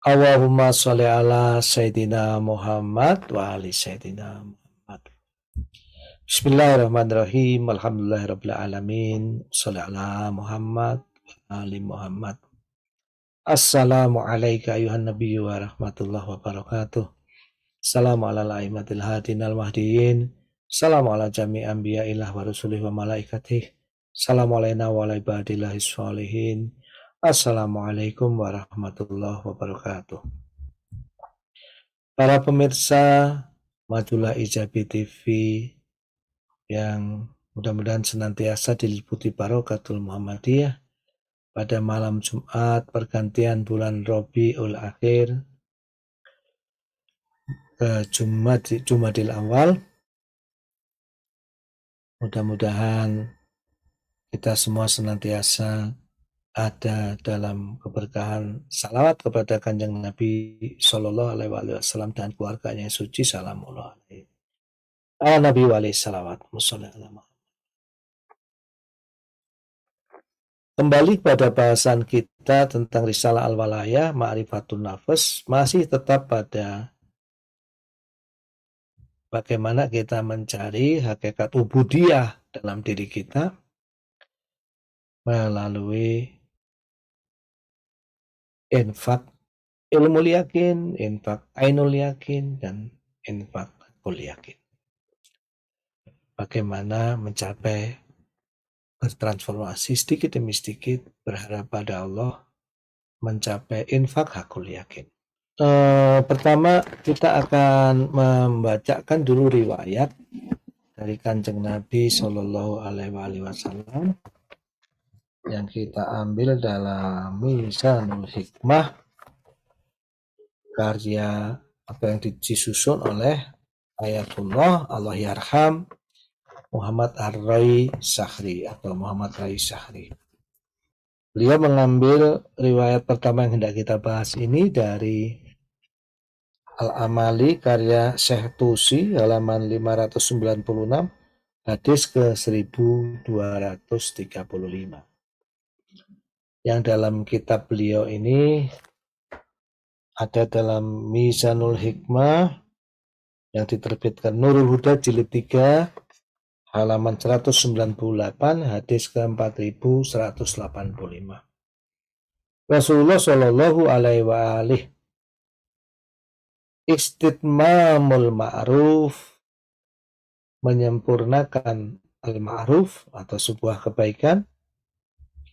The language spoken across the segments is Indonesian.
Allahumma sholli ala Sayyidina Muhammad wa ali Sayyidina Muhammad. Bismillahirrahmanirrahim. Alhamdulillahirabbil alamin. Sholli ala Muhammad wa ali Muhammad. Assalamu alayka ayuhan nabiyyu wa rahmatullahi wa barakatuh. Salam ala laimatil hadin al mahdiin. Salam ala jami anbiya'illah wa rusulih wa malaikatih. Salam alaina wa ala ibadillahis sholihin. Assalamualaikum warahmatullahi wabarakatuh. Para pemirsa Majulah Ijabi TV yang mudah-mudahan senantiasa diliputi barokatul Muhammadiyah pada malam Jumat pergantian bulan Robiul Akhir ke Jumat Jumadil Awal. Mudah-mudahan kita semua senantiasa ada dalam keberkahan salawat kepada kanjeng Nabi Shallallahu Alaihi Wasallam dan keluarganya yang suci salamullah alaihi Nabi wali salawat Kembali pada bahasan kita tentang risalah al-walaya ma'rifatun nafas masih tetap pada bagaimana kita mencari hakikat ubudiyah dalam diri kita melalui infak ilmu yakin, infak ainul yakin, dan infak kul yakin. Bagaimana mencapai bertransformasi sedikit demi sedikit berharap pada Allah mencapai infak hakul yakin. E, eh, pertama kita akan membacakan dulu riwayat dari kanjeng Nabi Shallallahu Alaihi Wasallam yang kita ambil dalam misal Hikmah karya apa yang disusun oleh Ayatullah Allah Yarham Muhammad Ar-Rai Sahri atau Muhammad Rai Sahri. Beliau mengambil riwayat pertama yang hendak kita bahas ini dari Al-Amali karya Syekh Tusi halaman 596 hadis ke 1235 yang dalam kitab beliau ini ada dalam Mizanul Hikmah yang diterbitkan Nurul Huda jilid 3 halaman 198 hadis ke 4185 Rasulullah Shallallahu alaihi wa alih istitmamul ma'ruf menyempurnakan al-ma'ruf atau sebuah kebaikan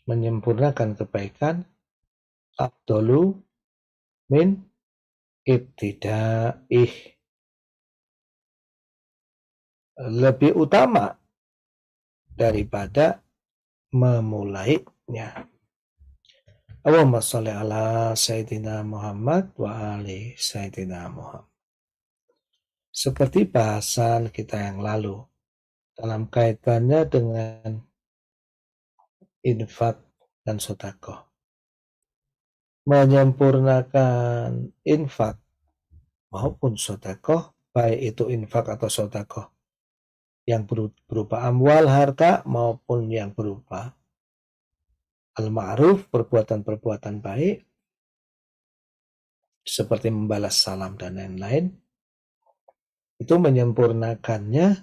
menyempurnakan kebaikan abdolu min ibtidaih lebih utama daripada memulainya. Allahumma sholli ala Sayyidina Muhammad wa ali Sayyidina Muhammad. Seperti bahasan kita yang lalu dalam kaitannya dengan infak, dan sotako. Menyempurnakan infak maupun sotako, baik itu infak atau sotako, yang berupa amwal harta maupun yang berupa al-ma'ruf perbuatan-perbuatan baik seperti membalas salam dan lain-lain itu menyempurnakannya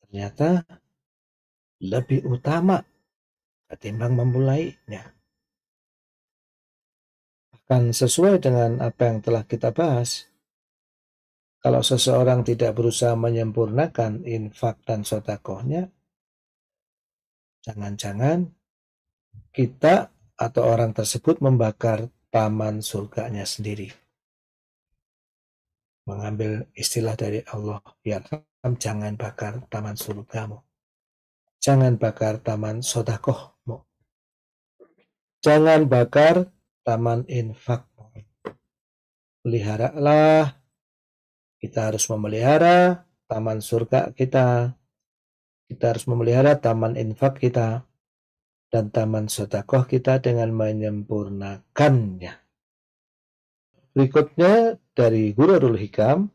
ternyata lebih utama ketimbang memulainya. Bahkan sesuai dengan apa yang telah kita bahas, kalau seseorang tidak berusaha menyempurnakan infak dan sotakohnya, jangan-jangan kita atau orang tersebut membakar taman surganya sendiri. Mengambil istilah dari Allah, ya jangan bakar taman surgamu. Jangan bakar taman sodakoh Jangan bakar taman infak. Peliharalah. Kita harus memelihara taman surga kita. Kita harus memelihara taman infak kita. Dan taman sotakoh kita dengan menyempurnakannya. Berikutnya dari Gururul Hikam.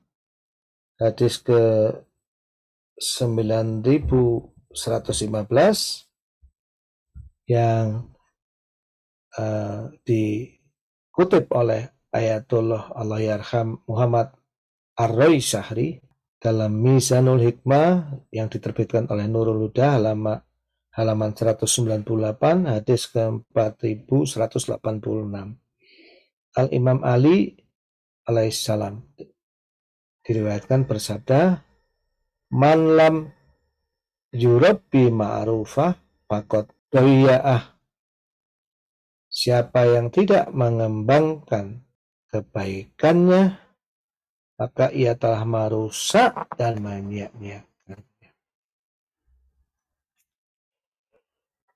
Hadis ke 9115 yang Eh, dikutip oleh Ayatullah Allah Yarham Muhammad ar roy Sahri dalam Mizanul Hikmah yang diterbitkan oleh Nurul Huda halaman halaman 198 hadis ke 4186. Al Imam Ali alaihissalam diriwayatkan bersabda man lam yurabbi ma'rufah pakot ah Siapa yang tidak mengembangkan kebaikannya, maka ia telah merusak dan menyia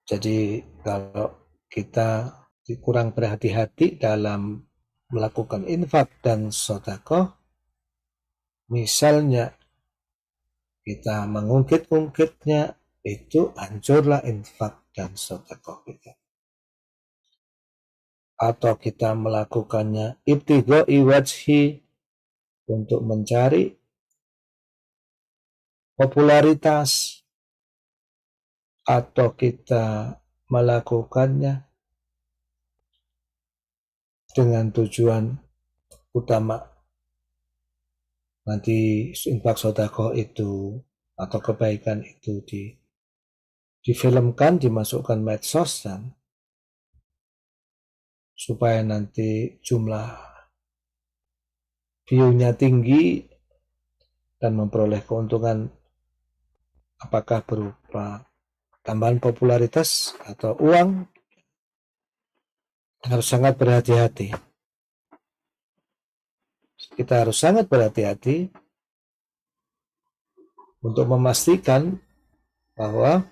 Jadi kalau kita kurang berhati-hati dalam melakukan infak dan sodakoh, misalnya kita mengungkit-ungkitnya, itu hancurlah infak dan sodakoh kita atau kita melakukannya ibtigo iwajhi untuk mencari popularitas atau kita melakukannya dengan tujuan utama nanti infak sodako itu atau kebaikan itu di difilmkan dimasukkan medsos dan supaya nanti jumlah view-nya tinggi dan memperoleh keuntungan apakah berupa tambahan popularitas atau uang harus sangat berhati-hati. Kita harus sangat berhati-hati untuk memastikan bahwa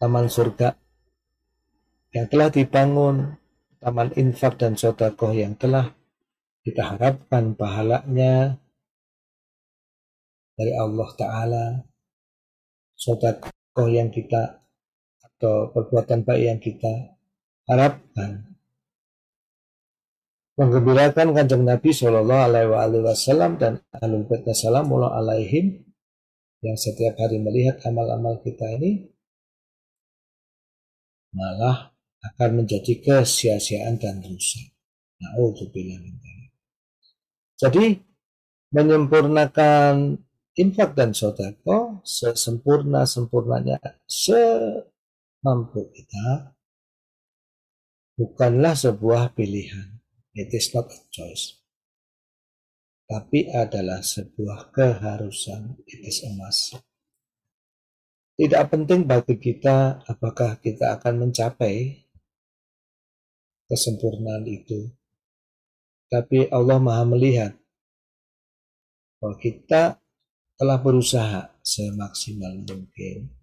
taman surga yang telah dibangun, taman infak dan sodakoh yang telah kita harapkan pahalanya dari Allah Ta'ala, sodakoh yang kita atau perbuatan baik yang kita harapkan. Menggembirakan kanjeng Nabi Shallallahu Alaihi Wasallam dan alul baitnya salamullah alaihim yang setiap hari melihat amal-amal kita ini malah akan menjadi kesia-siaan dan rusak. Nah, Jadi menyempurnakan infak dan sodako sesempurna-sempurnanya semampu kita bukanlah sebuah pilihan. It is not a choice. Tapi adalah sebuah keharusan. It is a must. Tidak penting bagi kita apakah kita akan mencapai kesempurnaan itu. Tapi Allah Maha melihat bahwa kita telah berusaha semaksimal mungkin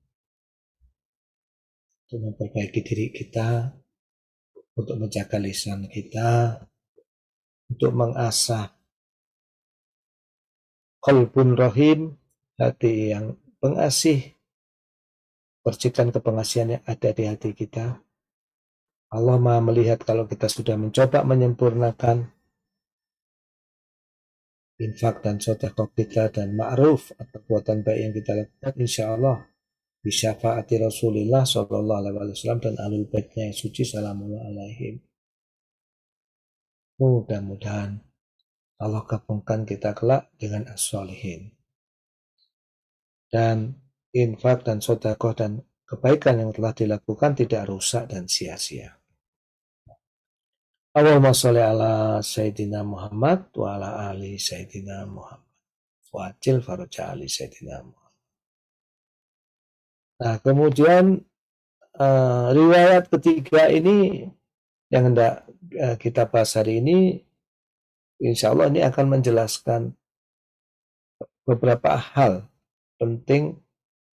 untuk memperbaiki diri kita, untuk menjaga lisan kita, untuk mengasah kolbun rohim hati yang pengasih, percikan kepengasihan yang ada di hati kita, Allah Maha melihat kalau kita sudah mencoba menyempurnakan infak dan sodakoh kita dan ma'ruf atau kekuatan baik yang kita lakukan insya Allah bisyafaati Rasulullah Shallallahu Alaihi Wasallam dan alul baitnya yang suci salamullah alaihim mudah-mudahan Allah gabungkan kita kelak dengan as -salihin. dan infak dan sodakoh dan kebaikan yang telah dilakukan tidak rusak dan sia-sia. Allahumma sholli ala Sayyidina Muhammad wa ala ali Sayyidina Muhammad. Wajil faraja ali Sayyidina Muhammad. Nah, kemudian uh, riwayat ketiga ini yang hendak uh, kita bahas hari ini, insya Allah ini akan menjelaskan beberapa hal penting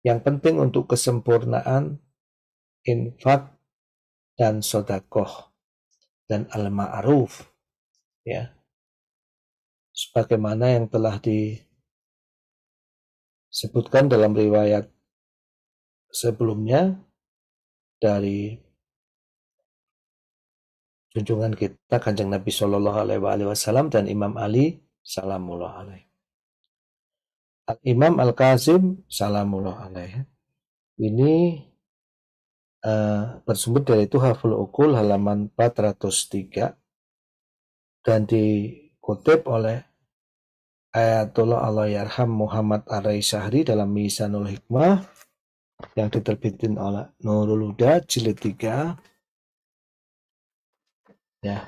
yang penting untuk kesempurnaan infak dan sodakoh dan al-ma'ruf ya sebagaimana yang telah disebutkan dalam riwayat sebelumnya dari junjungan kita Kanjeng Nabi Shallallahu alaihi wasallam dan Imam Ali salamullah alaihi. Al Imam Al Kazim salamullah alaihi. Ini Eh, bersumber dari itu Haful Ukul halaman 403 dan dikutip oleh Ayatullah Allah Yarham Muhammad Arai Sahri dalam Misanul Hikmah yang diterbitin oleh Nurul Huda jilid 3 ya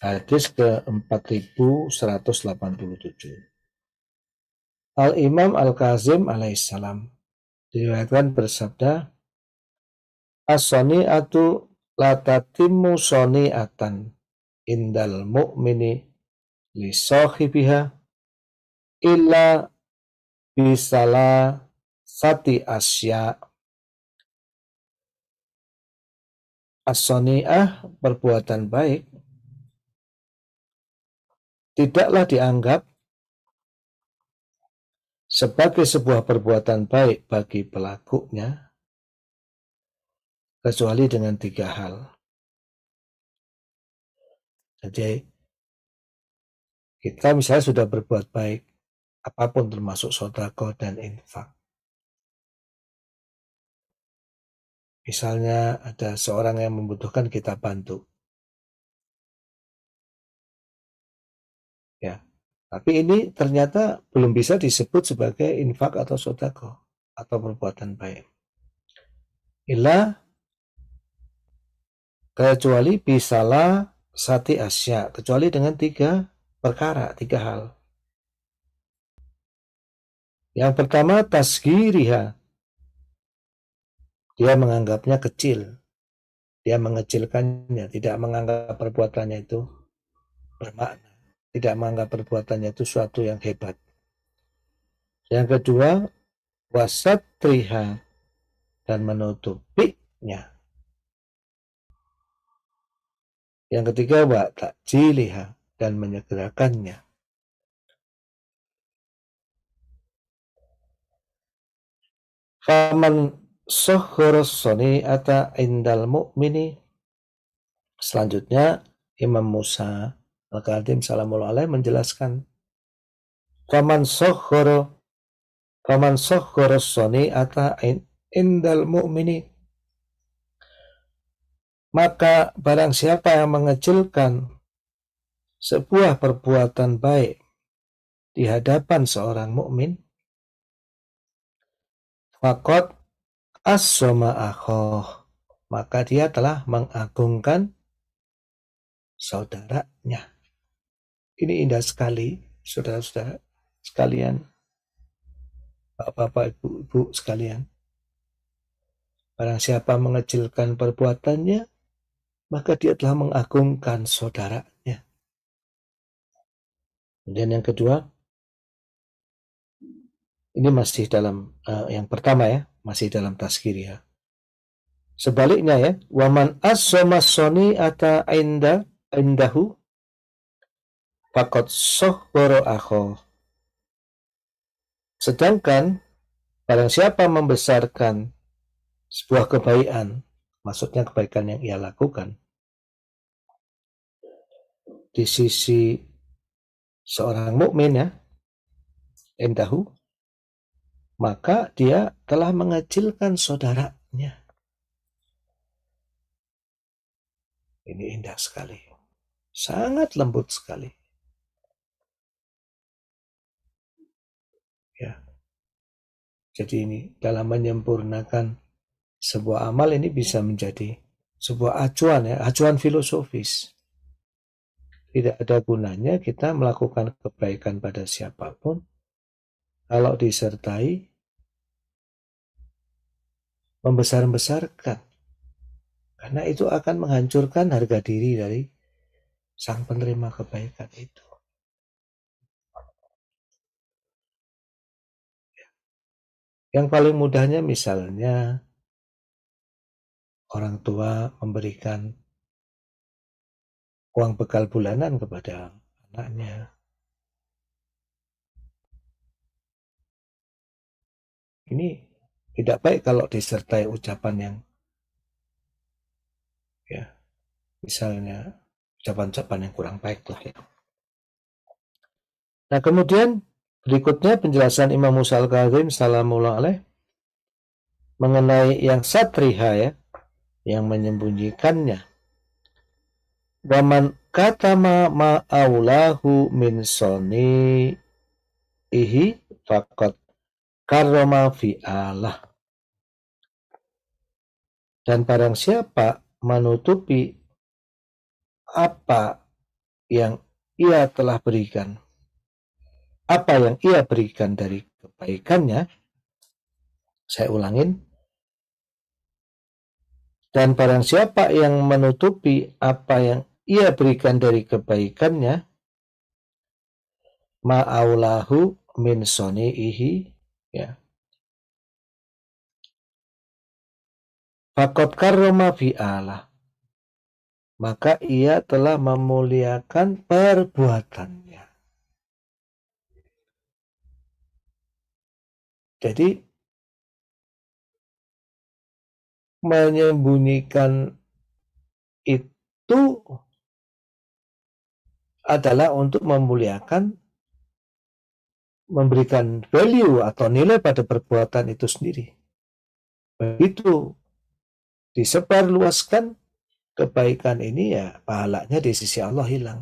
hadis ke 4187 Al Imam Al Kazim alaihissalam diriwayatkan bersabda Asoni atu latatimu soni atan indal mukmini lisohi sahibiha illa bisala sati asya asoni ah perbuatan baik tidaklah dianggap sebagai sebuah perbuatan baik bagi pelakunya kecuali dengan tiga hal. Jadi kita misalnya sudah berbuat baik, apapun termasuk sodako dan infak. Misalnya ada seorang yang membutuhkan kita bantu. Ya, tapi ini ternyata belum bisa disebut sebagai infak atau sodako atau perbuatan baik. Ilah kecuali bisalah sati asya kecuali dengan tiga perkara tiga hal yang pertama tasgiriha dia menganggapnya kecil dia mengecilkannya tidak menganggap perbuatannya itu bermakna tidak menganggap perbuatannya itu suatu yang hebat yang kedua wasatriha dan menutupinya Yang ketiga, wa takjiliha dan menyegerakannya. Faman soni ata indal mu'mini. Selanjutnya, Imam Musa Al-Qadim Salamullah Alaih menjelaskan. Faman Kaman Faman soni ata indal mu'mini maka barang siapa yang mengecilkan sebuah perbuatan baik di hadapan seorang mukmin, fakot asoma akhoh, maka dia telah mengagungkan saudaranya. Ini indah sekali, saudara-saudara sekalian, bapak-bapak, ibu-ibu sekalian. Barang siapa mengecilkan perbuatannya, maka dia telah mengagungkan saudaranya. Kemudian yang kedua, ini masih dalam uh, yang pertama ya, masih dalam taskir ya. Sebaliknya ya, waman azzama ata inda indahu soh sohboro aho. Sedangkan barang siapa membesarkan sebuah kebaikan maksudnya kebaikan yang ia lakukan di sisi seorang mukmin ya endahu maka dia telah mengecilkan saudaranya ini indah sekali sangat lembut sekali ya jadi ini dalam menyempurnakan sebuah amal ini bisa menjadi sebuah acuan ya, acuan filosofis. Tidak ada gunanya kita melakukan kebaikan pada siapapun kalau disertai membesar-besarkan. Karena itu akan menghancurkan harga diri dari sang penerima kebaikan itu. Yang paling mudahnya misalnya orang tua memberikan uang bekal bulanan kepada anaknya. Ini tidak baik kalau disertai ucapan yang ya misalnya ucapan-ucapan yang kurang baik lah ya. Nah kemudian berikutnya penjelasan Imam Musa Al-Kazim Salamullah mengenai yang satriha ya yang menyembunyikannya. Waman ma ma'aulahu min soni ihi fakot karoma Allah. Dan barang siapa menutupi apa yang ia telah berikan, apa yang ia berikan dari kebaikannya, saya ulangin, dan barang siapa yang menutupi apa yang ia berikan dari kebaikannya, ma'aulahu min soni'ihi, ya. Fakot karoma Allah. Maka ia telah memuliakan perbuatannya. Jadi menyembunyikan itu adalah untuk memuliakan memberikan value atau nilai pada perbuatan itu sendiri. Begitu disebarluaskan kebaikan ini ya pahalanya di sisi Allah hilang.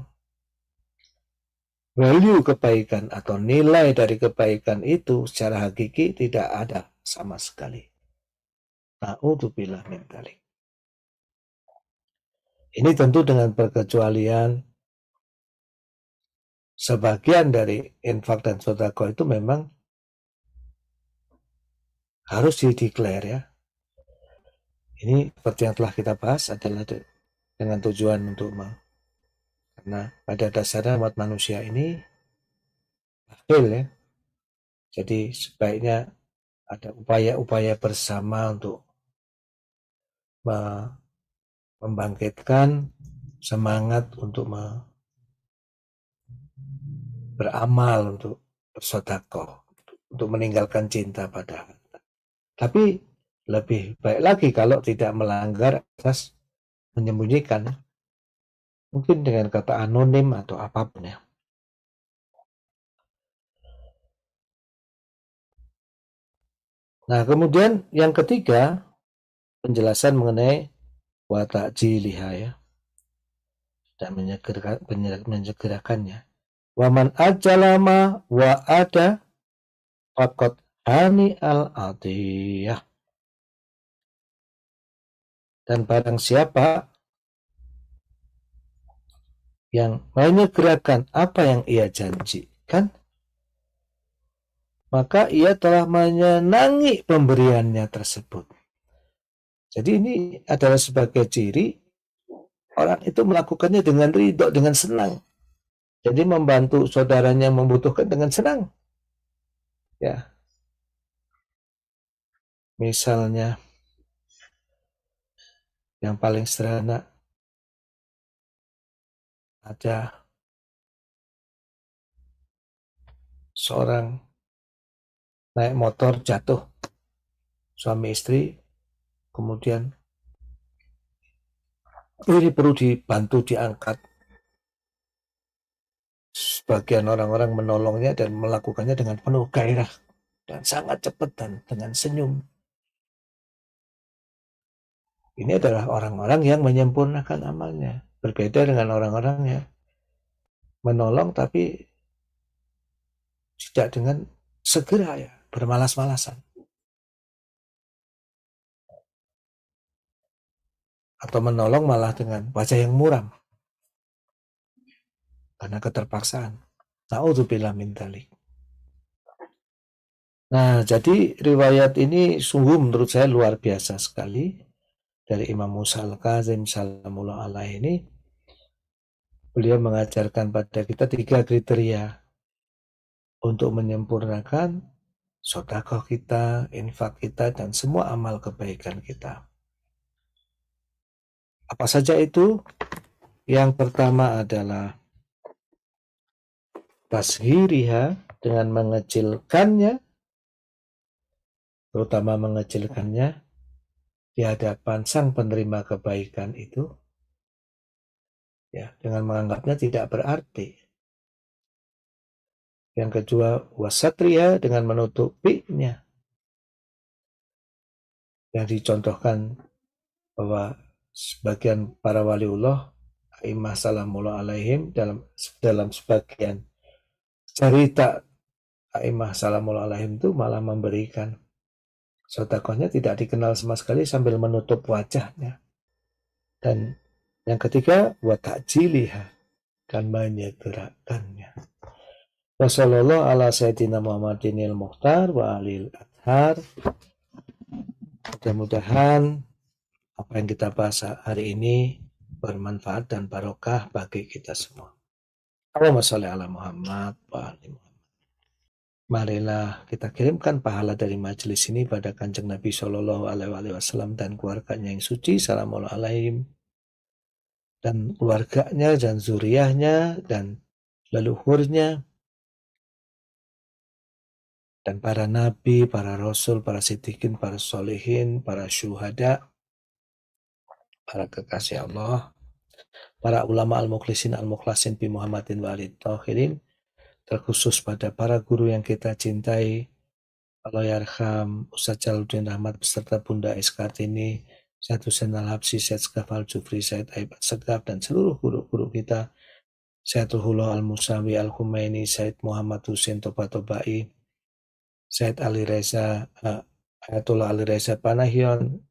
Value kebaikan atau nilai dari kebaikan itu secara hakiki tidak ada sama sekali. Na'udzubillah min dalik. Ini tentu dengan perkecualian sebagian dari infak dan sodako itu memang harus dideklar ya. Ini seperti yang telah kita bahas adalah dengan tujuan untuk mau. Karena pada dasarnya umat manusia ini akil ya. Jadi sebaiknya ada upaya-upaya bersama untuk membangkitkan semangat untuk beramal untuk bersodako untuk meninggalkan cinta pada harta. Tapi lebih baik lagi kalau tidak melanggar asas menyembunyikan mungkin dengan kata anonim atau apapun ya. Nah, kemudian yang ketiga penjelasan mengenai watak jiliha ya. dan menyegerakan, menyegerakannya. waman ajalama wa ada fakot ani al adiyah. Dan barang siapa yang menyegerakan apa yang ia janjikan, maka ia telah menyenangi pemberiannya tersebut. Jadi ini adalah sebagai ciri orang itu melakukannya dengan ridho, dengan senang. Jadi membantu saudaranya yang membutuhkan dengan senang. Ya. Misalnya yang paling sederhana ada seorang naik motor jatuh suami istri kemudian ini perlu dibantu diangkat sebagian orang-orang menolongnya dan melakukannya dengan penuh gairah dan sangat cepat dan dengan senyum ini adalah orang-orang yang menyempurnakan amalnya berbeda dengan orang-orang yang menolong tapi tidak dengan segera ya bermalas-malasan atau menolong malah dengan wajah yang muram karena keterpaksaan. Nauzubillah min dalik. Nah, jadi riwayat ini sungguh menurut saya luar biasa sekali dari Imam Musa Al-Kazim Salamullah Allah ini. Beliau mengajarkan pada kita tiga kriteria untuk menyempurnakan sodakoh kita, infak kita, dan semua amal kebaikan kita. Apa saja itu? Yang pertama adalah tasghiriha dengan mengecilkannya terutama mengecilkannya di hadapan sang penerima kebaikan itu ya dengan menganggapnya tidak berarti yang kedua wasatria dengan menutupinya yang dicontohkan bahwa sebagian para waliullah imah salamullah alaihim dalam dalam sebagian cerita imah salamullah alaihim itu malah memberikan sotakohnya tidak dikenal sama sekali sambil menutup wajahnya dan yang ketiga wa ta'jiliha dan menyegerakannya Wassalamualaikum ala sayyidina Muhammadinil muhtar wa alil adhar mudah-mudahan apa yang kita bahas hari ini bermanfaat dan barokah bagi kita semua. Allahumma sholli ala Muhammad wa ali Muhammad. Marilah kita kirimkan pahala dari majelis ini pada Kanjeng Nabi Shallallahu alaihi wasallam dan keluarganya yang suci salamun alaihim dan keluarganya dan zuriahnya dan leluhurnya dan para nabi, para rasul, para sitikin, para solehin, para syuhada, para kekasih Allah, para ulama al-mukhlisin al-mukhlasin bi Muhammadin walid Tohirin, terkhusus pada para guru yang kita cintai, Allah Yarham, ya Ustaz Jaludin Rahmat beserta Bunda ini, Satu Senal Habsi, Syed Skafal Jufri, Syed Aibat Segaf, dan seluruh guru-guru kita, Ruhullah Al-Musawi Al-Humaini, Said Muhammad Hussein, Toba Tobai, Said Ali Reza, uh, Ayatullah Ali Reza Panahion,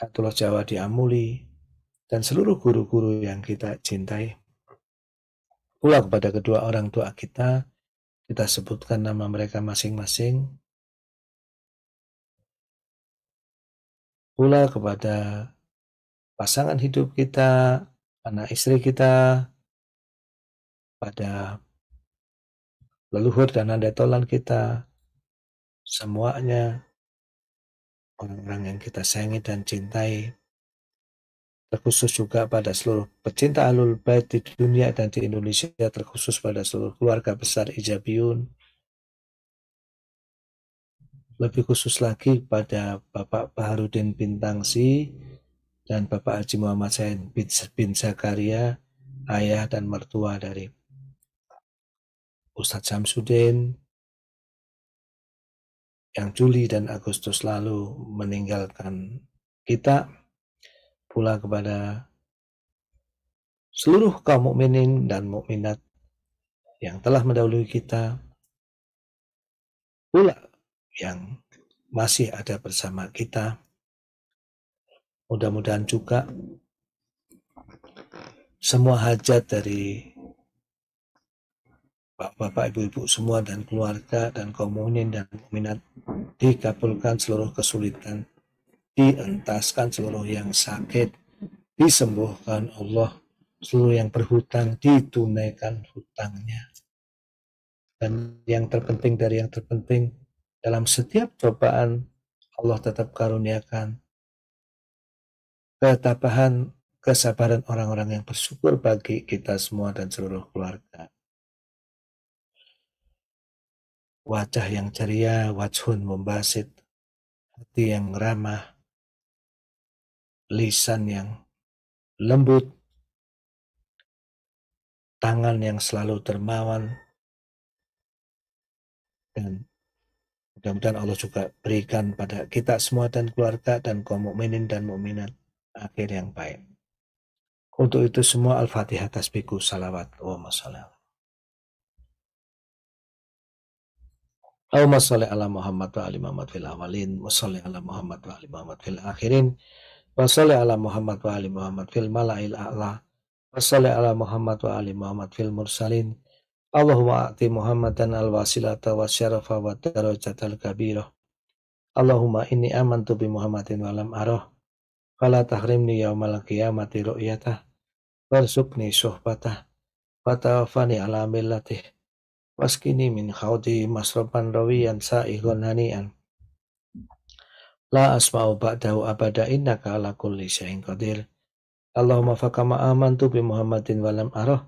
Atulah Jawa diamuli dan seluruh guru-guru yang kita cintai. Pula kepada kedua orang tua kita, kita sebutkan nama mereka masing-masing. Pula kepada pasangan hidup kita, anak istri kita, pada leluhur dan nanda tolan kita, semuanya orang-orang yang kita sayangi dan cintai, terkhusus juga pada seluruh pecinta alul bait di dunia dan di Indonesia, terkhusus pada seluruh keluarga besar Ijabiyun. Lebih khusus lagi pada Bapak Baharudin Bintangsi dan Bapak Haji Muhammad Sain bin, bin Zakaria, ayah dan mertua dari Ustadz Samsudin, yang Juli dan Agustus lalu meninggalkan kita pula kepada seluruh kaum mukminin dan mukminat yang telah mendahului kita pula yang masih ada bersama kita mudah-mudahan juga semua hajat dari bapak-bapak, ibu-ibu semua dan keluarga dan komunin dan minat dikabulkan seluruh kesulitan, dientaskan seluruh yang sakit, disembuhkan Allah, seluruh yang berhutang ditunaikan hutangnya. Dan yang terpenting dari yang terpenting, dalam setiap cobaan Allah tetap karuniakan ketabahan, kesabaran orang-orang yang bersyukur bagi kita semua dan seluruh keluarga wajah yang ceria, wajhun membasit, hati yang ramah, lisan yang lembut, tangan yang selalu termawan dan mudah-mudahan Allah juga berikan pada kita semua dan keluarga dan kaum mukminin dan mukminat akhir yang baik. Untuk itu semua Al-Fatihah tasbihku salawat wa masalam. Allahumma sholli ala Muhammad wa ali Muhammad fil awalin wa sholli ala Muhammad wa ali Muhammad fil akhirin wa sholli ala Muhammad wa ali Muhammad fil mala'il a'la wa sholli ala Muhammad wa ali Muhammad fil mursalin Allahumma ati Muhammadan al wasilata wa syarafa wa al kabiro. Allahumma inni amantu bi Muhammadin wa lam arah fala tahrimni yaumal qiyamati ru'yatah warzuqni suhbatah wa tawaffani ala millatih waskini min khawdi masrofan rawiyan sa'ihun hanian la asma'u ba'dahu abada innaka ala kulli syai'in qadir Allahumma fakama amantu bi muhammadin walam aroh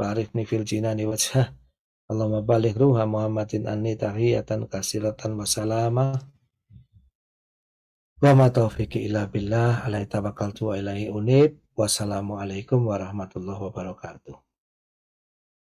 fa'arifni fil jinani wajah Allahumma balik ruha muhammadin anni tahiyatan kasiratan wa salama wa ma taufiqi ila billah alaih tabakaltu wa ilaihi unib wassalamualaikum warahmatullahi wabarakatuh